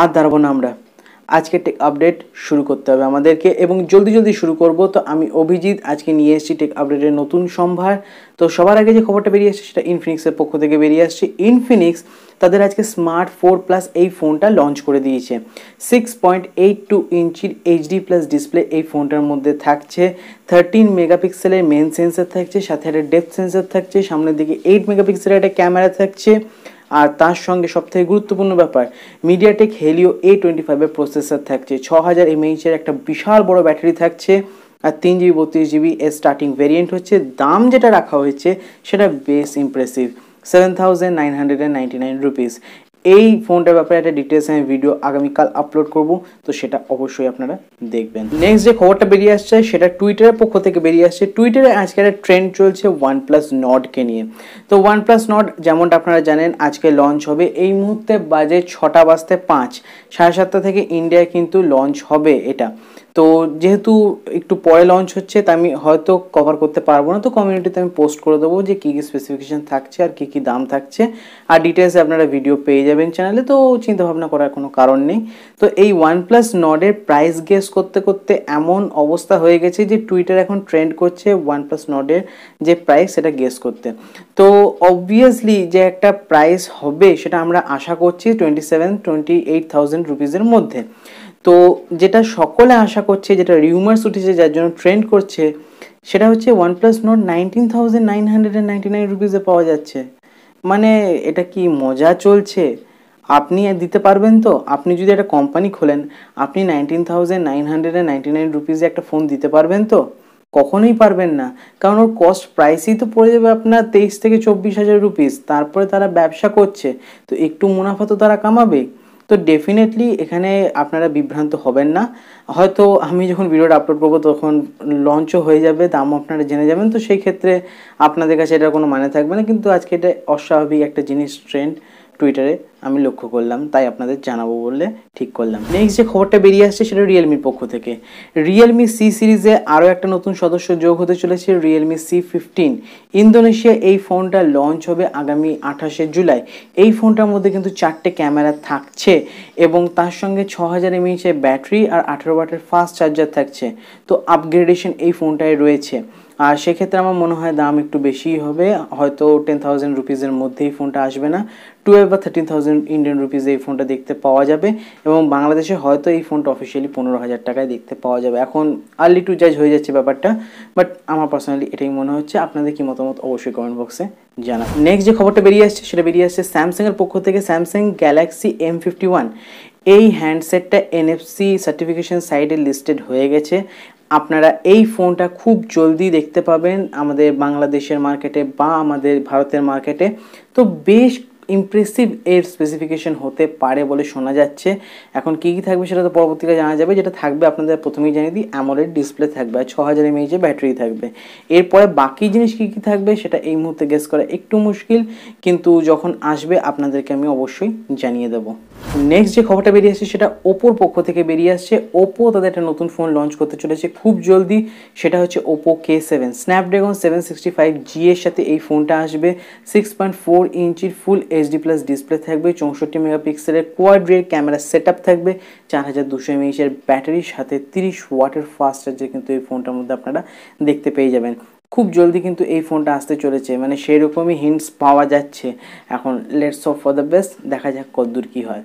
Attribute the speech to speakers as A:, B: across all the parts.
A: আর দাঁড়াবো না আমরা আজকে টেক আপডেট শুরু করতে হবে আমাদেরকে এবং জলদি জলদি শুরু করব তো আমি অভিজিৎ আজকে নিয়ে এসেছি টেক আপডেটের নতুন সম্ভার তো সবার আগে যে খবরটা বেরিয়ে আসছে সেটা ইনফিনিক্সের পক্ষ থেকে বেরিয়ে আসছে ইনফিনিক্স তাদের আজকে স্মার্ট ফোর প্লাস এই ফোনটা লঞ্চ করে দিয়েছে সিক্স পয়েন্ট এইট টু ইঞ্চির এইচডি প্লাস ডিসপ্লে এই ফোনটার মধ্যে থাকছে থার্টিন মেগাপিক্সেলের মেন সেন্সার থাকছে সাথে একটা ডেপথ সেন্সার থাকছে সামনের দিকে এইট মেগাপিক্সেলের একটা ক্যামেরা থাকছে আর তার সঙ্গে সবথেকে গুরুত্বপূর্ণ ব্যাপার মিডিয়াটেক হেলিও এ টোয়েন্টি ফাইভের প্রসেসর থাকছে ছ হাজার এমএইচের একটা বিশাল বড় ব্যাটারি থাকছে আর তিন জিবি বত্রিশ জিবি এর স্টার্টিং ভেরিয়েন্ট হচ্ছে দাম যেটা রাখা হয়েছে সেটা বেশ impressive seven thousand nine hundred and ninety nine rupees এই ফোনটার ব্যাপারে একটা ডিটেলস আমি ভিডিও আগামীকাল আপলোড করব তো সেটা অবশ্যই আপনারা দেখবেন নেক্সট যে খবরটা বেরিয়ে আসছে সেটা টুইটারের পক্ষ থেকে বেরিয়ে আসছে টুইটারে আজকে একটা ট্রেন্ড চলছে ওয়ানপ্লাস প্লাস নটকে নিয়ে তো ওয়ানপ্লাস প্লাস নট যেমনটা আপনারা জানেন আজকে লঞ্চ হবে এই মুহূর্তে বাজে ছটা বাজতে পাঁচ সাড়ে সাতটা থেকে ইন্ডিয়ায় কিন্তু লঞ্চ হবে এটা তো যেহেতু একটু পরে লঞ্চ হচ্ছে তাই আমি হয়তো কভার করতে পারবো না তো কমিউনিটিতে আমি পোস্ট করে দেবো যে কী কী স্পেসিফিকেশান থাকছে আর কী কী দাম থাকছে আর ডিটেলস আপনারা ভিডিও পেয়ে যাবেন চ্যানেলে তো চিন্তাভাবনা করার কোনো কারণ নেই তো এই ওয়ানপ্লাস নডের প্রাইস গেস করতে করতে এমন অবস্থা হয়ে গেছে যে টুইটার এখন ট্রেন্ড করছে ওয়ানপ্লাস নডের যে প্রাইস সেটা গেস করতে তো অবভিয়াসলি যে একটা প্রাইস হবে সেটা আমরা আশা করছি twenty seven twenty eight thousand রুপিজের মধ্যে তো যেটা সকলে আশা করছে যেটা রিউমার্স উঠেছে যার জন্য ট্রেন্ড করছে সেটা হচ্ছে OnePlus note nineteen thousand nine hundred and ninety nine রুপিসে পাওয়া যাচ্ছে মানে এটা কি মজা চলছে আপনি দিতে পারবেন তো আপনি যদি একটা কোম্পানি খোলেন আপনি nineteen thousand nine hundred and ninety nine রুপিসে একটা ফোন দিতে পারবেন তো কখনোই পারবেন না কারণ ওর কস্ট প্রাইসই তো পড়ে যাবে আপনার তেইশ থেকে চব্বিশ হাজার রুপিস তারপরে তারা ব্যবসা করছে তো একটু মুনাফা তো তারা কামাবে তো ডেফিনেটলি এখানে আপনারা বিভ্রান্ত হবেন না হয়তো আমি যখন ভিডিওটা আপলোড করবো তখন লঞ্চও হয়ে যাবে দামও আপনারা জেনে যাবেন তো সেই ক্ষেত্রে আপনাদের কাছে এটার কোনো মানে থাকবে না কিন্তু আজকে এটা অস্বাভাবিক একটা জিনিস ট্রেন্ড টুইটারে আমি লক্ষ্য করলাম তাই আপনাদের জানাবো বলে ঠিক করলাম নেক্সট যে খবরটা বেরিয়ে আসছে সেটা রিয়েলমির পক্ষ থেকে রিয়েলমি সি সিরিজে আরও একটা নতুন সদস্য যোগ হতে চলেছে রিয়েলমি সি ফিফটিন ইন্দোনেশিয়া এই ফোনটা লঞ্চ হবে আগামী আঠাশে জুলাই এই ফোনটার মধ্যে কিন্তু চারটে ক্যামেরা থাকছে এবং তার সঙ্গে ছ হাজার এমএইচের ব্যাটারি আর আঠেরো ওয়াটের ফাস্ট চার্জার থাকছে তো আপগ্রেডেশন এই ফোনটায় রয়েছে আর সেক্ষেত্রে আমার মনে হয় দাম একটু বেশিই হবে হয়তো টেন থাউজেন্ড রুপিজের মধ্যে এই ফোনটা আসবে না টুয়েলভ বা থার্টিন থাউজেন্ড ইন্ডিয়ান রুপিজে এই ফোনটা দেখতে পাওয়া যাবে এবং বাংলাদেশে হয়তো এই ফোনটা অফিসিয়ালি পনেরো হাজার টাকায় দেখতে পাওয়া যাবে এখন আর্লি টু জাজ হয়ে যাচ্ছে ব্যাপারটা বাট আমার পার্সোনালি এটাই মনে হচ্ছে আপনাদের কি মতামত অবশ্যই কমেন্ট বক্সে জানা নেক্সট যে খবরটা বেরিয়ে আসছে সেটা বেরিয়ে আসছে স্যামসাংয়ের পক্ষ থেকে Samsung Galaxy M fifty one এই হ্যান্ডসেটটা এনএফসি সার্টিফিকেশন সাইটে লিস্টেড হয়ে গেছে আপনারা এই ফোনটা খুব জলদি দেখতে পাবেন আমাদের বাংলাদেশের মার্কেটে বা আমাদের ভারতের মার্কেটে তো বেশ ইমপ্রেসিভ এর স্পেসিফিকেশন হতে পারে বলে শোনা যাচ্ছে এখন কী কী থাকবে সেটা তো পরবর্তীকালে জানা যাবে যেটা থাকবে আপনাদের প্রথমেই জানিয়ে দিই অ্যামোলেড ডিসপ্লে থাকবে আর ছ হাজার এমএইচে ব্যাটারি থাকবে এরপরে বাকি জিনিস কী কী থাকবে সেটা এই মুহূর্তে গেস করা একটু মুশকিল কিন্তু যখন আসবে আপনাদেরকে আমি অবশ্যই জানিয়ে দেবো নেক্সট যে খবরটা বেরিয়ে আসছে সেটা ওপোর পক্ষ থেকে বেরিয়ে আসছে ওপো তাদের একটা নতুন ফোন লঞ্চ করতে চলেছে খুব জলদি সেটা হচ্ছে Oppo K seven Snapdragon seven sixty five G এর সাথে এই ফোনটা আসবে সিক্স পয়েন্ট ফোর ইঞ্চির ফুল এইচডি প্লাস ডিসপ্লে থাকবে চৌষট্টি মেগাপিক্সেলের কোয়াড্রে ক্যামেরা সেট আপ থাকবে চার হাজার দুশো এমএইচের ব্যাটারির সাথে তিরিশ ওয়াটের ফাস্ট চার্জার কিন্তু এই ফোনটার মধ্যে আপনারা দেখতে পেয়ে যাবেন খুব জলদি কিন্তু এই ফোনটা আসতে চলেছে মানে সেই রকমই হিন্টস পাওয়া যাচ্ছে এখন let's hope for the best দেখা যাক কতদূর কী হয়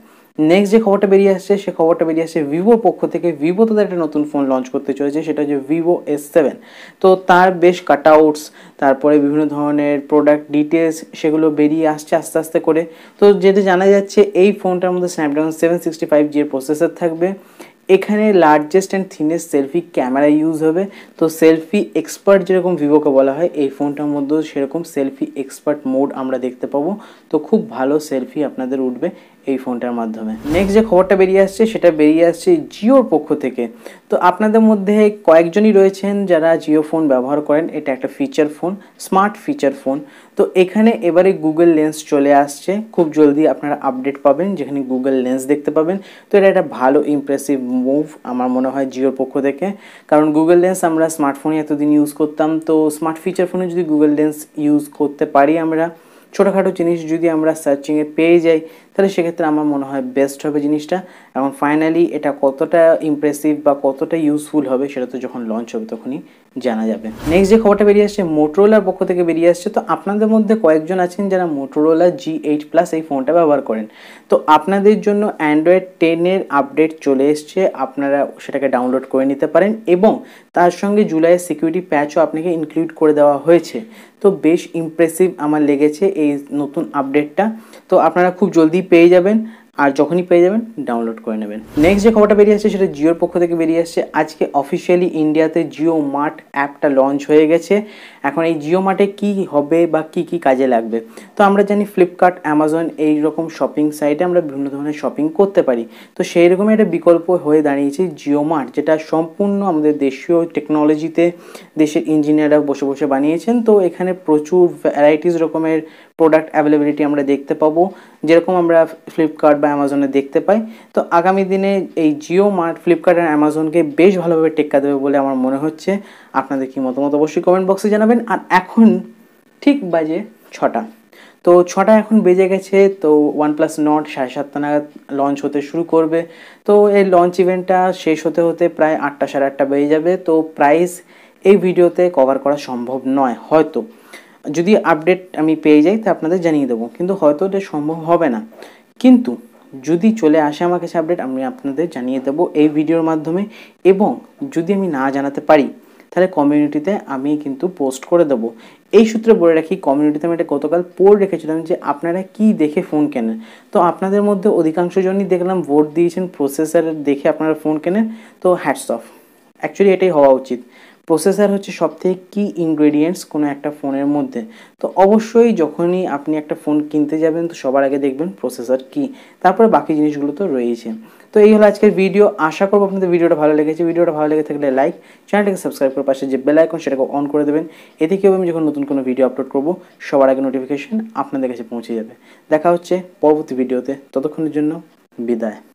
A: নেক্সট যে খবরটা বেরিয়ে আসছে সে খবরটা বেরিয়ে আসছে ভিভোর পক্ষ থেকে ভিভো তাদের একটা নতুন ফোন লঞ্চ করতে চলেছে সেটা হচ্ছে ভিভো এস সেভেন তো তার বেশ কাট আউটস তারপরে বিভিন্ন ধরনের প্রোডাক্ট ডিটেলস সেগুলো বেরিয়ে আসছে আস্তে আস্তে করে তো যেটা জানা যাচ্ছে এই ফোনটার মধ্যে স্ন্যাপড্রাগন সেভেন সিক্সটি ফাইভ জির প্রসেসর থাকবে এখানে largest and thinnest selfie camera use হবে তো সেলফি এক্সপার্ট যেরকম ভিভোকে বলা হয় এই ফোনটার মধ্যেও সেরকম সেলফি এক্সপার্ট মোড আমরা দেখতে পাবো তো খুব ভালো সেলফি আপনাদের উঠবে এই ফোনটার মাধ্যমে নেক্সট যে খবরটা বেরিয়ে আসছে সেটা বেরিয়ে আসছে জিওর পক্ষ থেকে তো আপনাদের মধ্যে কয়েকজনই রয়েছেন যারা জিও ফোন ব্যবহার করেন এটা একটা feature phone smart feature phone তো এখানে এবারে গুগল লেন্স চলে আসছে খুব জলদি আপনারা আপডেট পাবেন যেখানে গুগল লেন্স দেখতে পাবেন তো এটা একটা ভালো ইমপ্রেসিভ মুভ আমার মনে হয় জিওর পক্ষ থেকে কারণ গুগল লেন্স আমরা স্মার্টফোনে এতদিন ইউজ করতাম তো স্মার্ট ফিচার ফোনে যদি গুগল লেন্স ইউজ করতে পারি আমরা ছোটোখাটো জিনিস যদি আমরা সার্চিংয়ে পেয়ে যাই তাহলে সেক্ষেত্রে আমার মনে হয় বেস্ট হবে জিনিসটা এবং ফাইনালি এটা কতটা ইমপ্রেসিভ বা কতটা ইউজফুল হবে সেটা তো যখন লঞ্চ হবে তখনই জানা যাবে নেক্সট যে খবরটা বেরিয়ে আসছে মোটরোলার পক্ষ থেকে বেরিয়ে আসছে তো আপনাদের মধ্যে কয়েকজন আছেন যারা মোটরোলা জি এইট প্লাস এই ফোনটা ব্যবহার করেন তো আপনাদের জন্য অ্যান্ড্রয়েড টেনের আপডেট চলে এসছে আপনারা সেটাকে ডাউনলোড করে নিতে পারেন এবং তার সঙ্গে জুলাইয়ের সিকিউরিটি প্যাচও আপনাকে ইনক্লুড করে দেওয়া হয়েছে তো বেশ ইমপ্রেসিভ আমার লেগেছে এই নতুন আপডেটটা তো আপনারা খুব জলদি পেয়ে যাবেন আর যখনই পেয়ে যাবেন ডাউনলোড করে নেবেন নেক্সট যে খবরটা বেরিয়ে আসছে সেটা জিওর পক্ষ থেকে বেরিয়ে আসছে আজকে অফিসিয়ালি ইন্ডিয়াতে জিও মার্ট অ্যাপটা লঞ্চ হয়ে গেছে এখন এই জিও মার্টে কী হবে বা কি কি কাজে লাগবে তো আমরা জানি ফ্লিপকার্ট অ্যামাজন এই রকম শপিং সাইটে আমরা বিভিন্ন ধরনের শপিং করতে পারি তো সেই রকমই একটা বিকল্প হয়ে দাঁড়িয়েছে জিও মার্ট যেটা সম্পূর্ণ আমাদের দেশীয় টেকনোলজিতে দেশের ইঞ্জিনিয়াররা বসে বসে বানিয়েছেন তো এখানে প্রচুর ভ্যারাইটিস রকমের প্রোডাক্ট অ্যাভেলেবিলিটি আমরা দেখতে পাবো যেরকম আমরা ফ্লিপকার্ট বা অ্যামাজনে দেখতে পাই তো আগামী দিনে এই জিও মার্ট ফ্লিপকার্ট আর অ্যামাজনকে বেশ ভালোভাবে টেক্কা দেবে বলে আমার মনে হচ্ছে আপনাদের কি মতামত অবশ্যই কমেন্ট বক্সে জানাবেন আর এখন ঠিক বাজে ছটা তো ছটা এখন বেজে গেছে তো ওয়ানপ্লাস নট সাড়ে সাতটা নাগাদ লঞ্চ হতে শুরু করবে তো এই লঞ্চ ইভেন্টটা শেষ হতে হতে প্রায় আটটা সাড়ে আটটা বেজে যাবে তো প্রাইস এই ভিডিওতে কভার করা সম্ভব নয় হয়তো যদি আপডেট আমি পেয়ে যাই তা আপনাদের জানিয়ে দেবো কিন্তু হয়তো এটা সম্ভব হবে না কিন্তু যদি চলে আসে আমার কাছে আপডেট আমি আপনাদের জানিয়ে দেবো এই ভিডিওর মাধ্যমে এবং যদি আমি না জানাতে পারি তাহলে কমিউনিটিতে আমি কিন্তু পোস্ট করে দেবো এই সূত্রে বলে রাখি কমিউনিটিতে আমি এটা গতকাল পোল রেখেছিলাম যে আপনারা কি দেখে ফোন কেনেন তো আপনাদের মধ্যে অধিকাংশ জনই দেখলাম ভোট দিয়েছেন প্রসেসার দেখে আপনারা ফোন কেনেন তো হ্যাটস অফ অ্যাকচুয়ালি এটাই হওয়া উচিত প্রসেসার হচ্ছে সবথেকে কি ইনগ্রেডিয়েন্টস কোনো একটা ফোনের মধ্যে তো অবশ্যই যখনই আপনি একটা ফোন কিনতে যাবেন তো সবার আগে দেখবেন প্রসেসার কি তারপরে বাকি জিনিসগুলো তো রয়েছে তো এই হলো আজকের ভিডিও আশা করবো আপনাদের ভিডিওটা ভালো লেগেছে ভিডিওটা ভালো লেগে থাকলে লাইক চ্যানেলটাকে সাবস্ক্রাইব করে পাশে যে বেল আইকন সেটাকে অন করে দেবেন এতে কেউ হবে আমি যখন নতুন কোনো ভিডিও আপলোড করবো সবার আগে নোটিফিকেশান আপনাদের কাছে পৌঁছে যাবে দেখা হচ্ছে পরবর্তী ভিডিওতে ততক্ষণের জন্য বিদায়